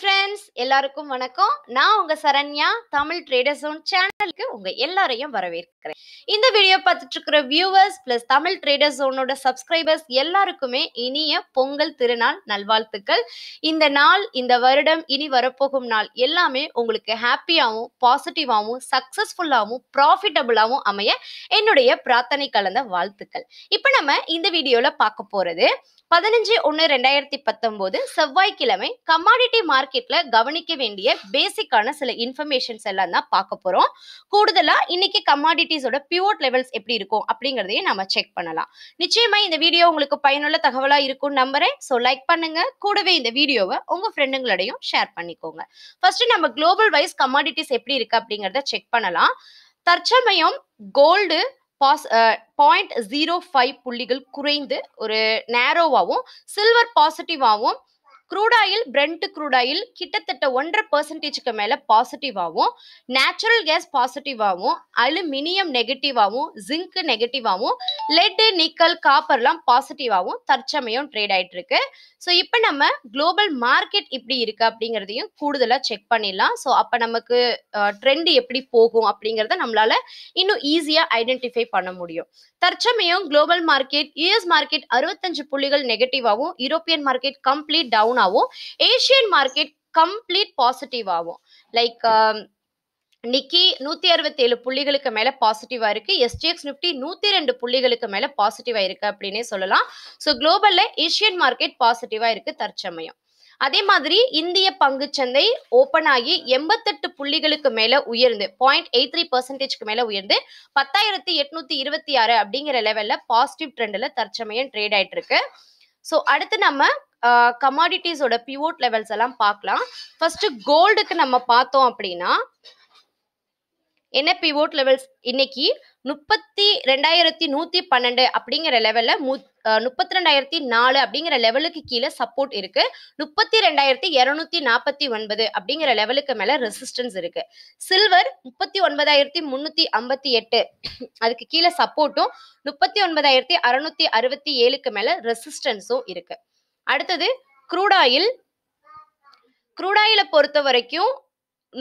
friends எல்லாருக்கும் வணக்கம் நான் உங்க சரண்யா தமிழ் ட்ரேடர் ஜோன் சேனலுக்கு உங்க எல்லாரையும் வரவேற்கிறேன் இந்த வீடியோ பார்த்துட்டு இருக்கிற வியூவர்ஸ் பிளஸ் தமிழ் ட்ரேடர் ஜோனோட சப்ஸ்கிரைபர்ஸ் எல்லாருக்குமே இனிய பொங்கல் திருநாள் நல்வாழ்த்துக்கள் இந்த நாள் இந்த வருடம் இனி வரப்போகும் நாள் எல்லாமே உங்களுக்கு ஹாப்பியாகவும் பாசிட்டிவாகவும் சக்சஸ்ஃபுல்லாகவும் ப்ராஃபிட்டபுளாகவும் அமைய என்னுடைய பிரார்த்தனை கலந்த வாழ்த்துக்கள் இப்போ நம்ம இந்த வீடியோவில் பார்க்க போகிறது பதினஞ்சு ஒன்று ரெண்டாயிரத்தி பத்தொம்போது செவ்வாய்க்கிழமை கமாடிட்டி மார்க்கெட்ல கவனிக்க வேண்டிய பேசிக்கான சில இன்ஃபர்மேஷன்ஸ் எல்லாம் தான் பார்க்க போறோம் கூடுதலா இன்னைக்கு கமாடிட்டிஸோட பியூர் லெவல்ஸ் எப்படி இருக்கும் அப்படிங்கறதையும் நம்ம செக் பண்ணலாம் நிச்சயமா இந்த வீடியோ உங்களுக்கு பயனுள்ள தகவலா இருக்கும் நம்புறேன் ஸோ லைக் பண்ணுங்க கூடவே இந்த வீடியோவை உங்க ஃப்ரெண்டுங்களோடையும் ஷேர் பண்ணிக்கோங்க ஃபர்ஸ்ட் நம்ம குளோபல் வைஸ் கமாடிட்டிஸ் எப்படி இருக்கு அப்படிங்கறத செக் பண்ணலாம் தற்சமயம் கோல்டு பாஸ் பாயிண்ட் ஜீரோ ஃபைவ் புள்ளிகள் குறைந்து ஒரு நேரோவாகவும் சில்வர் பாசிட்டிவாகவும் க்ரூடாயில் பிரெண்ட் க்ரூடாயில் கிட்டத்தட்ட ஒன்றரை பர்சன்டேஜுக்கு மேலே பாசிட்டிவாகவும் நேச்சுரல் கேஸ் பாசிட்டிவாகவும் அலுமினியம் நெகட்டிவாகவும் ஜிங்க் நெகட்டிவாகவும் லெட்டு நிக்கல் காப்பர்லாம் பாசிட்டிவாகவும் தற்சமயம் ட்ரேட் ஆகிட்டு இருக்கு ஸோ இப்போ நம்ம குளோபல் மார்க்கெட் இப்படி இருக்கு அப்படிங்கிறதையும் கூடுதலாக செக் பண்ணிடலாம் ஸோ அப்போ நமக்கு ட்ரெண்ட் எப்படி போகும் அப்படிங்கிறத நம்மளால இன்னும் ஈஸியாக ஐடென்டிஃபை பண்ண முடியும் தற்சமயம் குளோபல் மார்க்கெட் யூஎஸ் மார்க்கெட் அறுபத்தஞ்சு புள்ளிகள் நெகட்டிவாகவும் European market complete down down ஆகும் ஏஷியன் மார்க்கெட் கம்ப்ளீட் பாசிட்டிவ் ஆகும் லைக் நிக்கி நூத்தி அறுபத்தி ஏழு புள்ளிகளுக்கு மேல பாசிட்டிவா இருக்கு எஸ்டிஎக்ஸ் நிப்டி நூத்தி ரெண்டு புள்ளிகளுக்கு மேல பாசிட்டிவா இருக்கு அப்படின்னே சொல்லலாம் ஸோ குளோபல்ல ஏஷியன் மார்க்கெட் பாசிட்டிவா இருக்கு தற்சமயம் அதே மாதிரி இந்திய பங்கு சந்தை ஓப்பன் ஆகி எண்பத்தெட்டு புள்ளிகளுக்கு மேல உயர்ந்து பாயிண்ட் எயிட் த்ரீ பர்சன்டேஜ்க்கு மேல உயர்ந்து பத்தாயிரத்தி எட்நூத்தி இருபத்தி ஆறு அப்படிங்கிற லெவல்ல பாசிட்டிவ் ட்ரெண்ட்ல தற்சமயம் ட்ரேட் ஆயிட்டு இருக்கு ஸோ அடுத்து நம்ம கமாடிட்டிஸோட பியூட் லெவல்ஸ் எல்லாம் பார்க்கலாம் ஃபர்ஸ்ட் கோல்டுக்கு நம்ம பார்த்தோம் அப்படின்னா என்ன பிவோட் லெவல்ஸ் இன்னைக்கு முப்பத்தி ரெண்டாயிரத்தி நூற்றி பன்னெண்டு அப்படிங்கிற லெவலில் முப்பத்தி ரெண்டாயிரத்தி நாலு அப்படிங்கிற லெவலுக்கு கீழே சப்போர்ட் இருக்கு முப்பத்தி ரெண்டாயிரத்தி இருநூத்தி நாற்பத்தி ஒன்பது அப்படிங்கிற லெவலுக்கு மேல ரெசிஸ்டன்ஸ் இருக்கு சில்வர் முப்பத்தி ஒன்பதாயிரத்தி முன்னூத்தி ஐம்பத்தி எட்டு அதுக்கு கீழே சப்போர்ட்டும் முப்பத்தி ஒன்பதாயிரத்தி அறுநூத்தி அறுபத்தி ஏழுக்கு மேல ரெசிஸ்டன்ஸும் இருக்கு அடுத்தது க்ரூடாயில் க்ரூடாயில பொறுத்த வரைக்கும்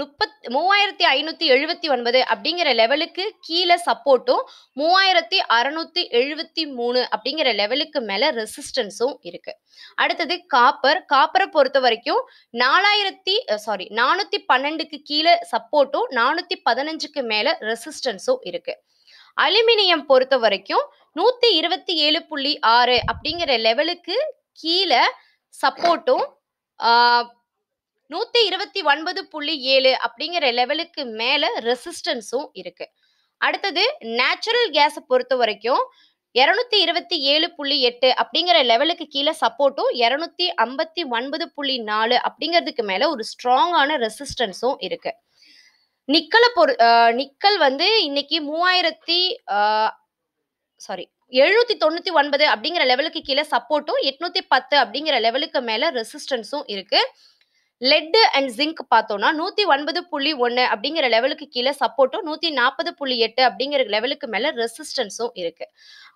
முப்பத் மூவாயிரத்தி ஐநூற்றி எழுபத்தி ஒன்பது அப்படிங்கிற லெவலுக்கு கீழே சப்போர்ட்டும் மூவாயிரத்தி அறநூற்றி எழுபத்தி மூணு அப்படிங்கிற லெவலுக்கு மேலே ரெசிஸ்டன்ஸும் இருக்குது அடுத்தது காப்பர் காப்பரை பொறுத்த வரைக்கும் நாலாயிரத்தி சாரி நானூற்றி பன்னெண்டுக்கு கீழே சப்போர்ட்டும் நானூற்றி பதினஞ்சுக்கு மேலே ரெசிஸ்டன்ஸும் இருக்குது அலுமினியம் பொறுத்த வரைக்கும் நூற்றி இருபத்தி ஏழு புள்ளி ஆறு அப்படிங்கிற லெவலுக்கு கீழே சப்போர்ட்டும் நூத்தி இருபத்தி ஒன்பது புள்ளி ஏழு அப்படிங்கிற லெவலுக்கு மேல ரெசிஸ்டன்ஸும் இருக்கு அடுத்தது நேச்சுரல் கேஸை பொறுத்த வரைக்கும் இரநூத்தி இருபத்தி ஏழு புள்ளி எட்டு அப்படிங்கிற லெவலுக்கு கீழே சப்போர்ட்டும் இரநூத்தி ஐம்பத்தி ஒன்பது புள்ளி நாலு அப்படிங்கிறதுக்கு மேல ஒரு ஸ்ட்ராங்கான ரெசிஸ்டன்ஸும் இருக்கு நிக்கலை பொறு நிக்கல் வந்து இன்னைக்கு மூவாயிரத்தி சாரி எழுநூத்தி தொண்ணூத்தி ஒன்பது அப்படிங்கிற லெவலுக்கு கீழே சப்போர்ட்டும் எட்நூத்தி பத்து அப்படிங்கிற லெவலுக்கு மேல ரெசிஸ்டன்ஸும் இருக்கு லெட்டு அண்ட் ஜிங்க் பார்த்தோம்னா நூற்றி ஒன்பது புள்ளி ஒன்று அப்படிங்கிற லெவலுக்கு கீழே சப்போர்ட்டும் நூற்றி நாற்பது புள்ளி எட்டு அப்படிங்கிற லெவலுக்கு மேலே ரெசிஸ்டன்ஸும் இருக்கு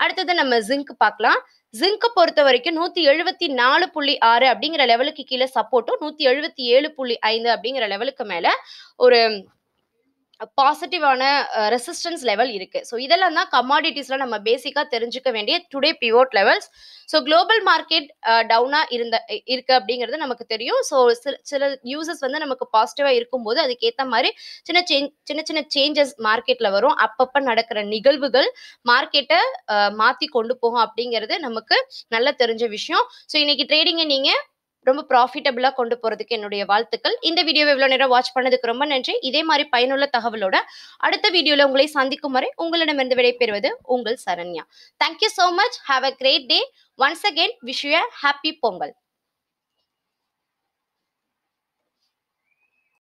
அடுத்தது நம்ம ஜிங்க் பார்க்கலாம் ஜிங்கை பொறுத்த வரைக்கும் நூற்றி எழுபத்தி நாலு புள்ளி ஆறு அப்படிங்கிற லெவலுக்கு கீழே சப்போர்ட்டும் நூற்றி எழுபத்தி ஏழு புள்ளி ஐந்து அப்படிங்கிற லெவலுக்கு மேலே ஒரு பாசிட்டிவான ரெசிஸ்டன்ஸ் லெவல் இருக்கு ஸோ இதெல்லாம் தான் கமாடிட்டிஸ்ல நம்ம பேசிக்கா தெரிஞ்சுக்க வேண்டிய today pivot levels so global market டவுனா இருந்த இருக்கு அப்படிங்கிறது நமக்கு தெரியும் ஸோ சில சில நியூஸஸ் வந்து நமக்கு பாசிட்டிவா இருக்கும்போது அதுக்கேற்ற மாதிரி சின்ன சேஞ்ச் சின்ன சின்ன சேஞ்சஸ் மார்க்கெட்ல வரும் அப்பப்ப நடக்கிற நிகழ்வுகள் மார்க்கெட்டை மாத்தி கொண்டு போகும் அப்படிங்கிறது நமக்கு நல்ல தெரிஞ்ச விஷயம் ஸோ இன்னைக்கு ட்ரேடிங்கை நீங்க ரொம்ப ப்ராஃபிட்டபிளாக கொண்டு போகிறதுக்கு என்னுடைய வாழ்த்துக்கள் இந்த வீடியோவை இவ்வளோ நேரம் வாட்ச் பண்ணதுக்கு ரொம்ப நன்றி இதே மாதிரி பயனுள்ள தகவலோட அடுத்த வீடியோவில் உங்களை சந்திக்கும் வரை உங்களிடமிருந்து விடைபெறுவது உங்கள் Saranya thank you so much have a great day once again wish you happy Pongal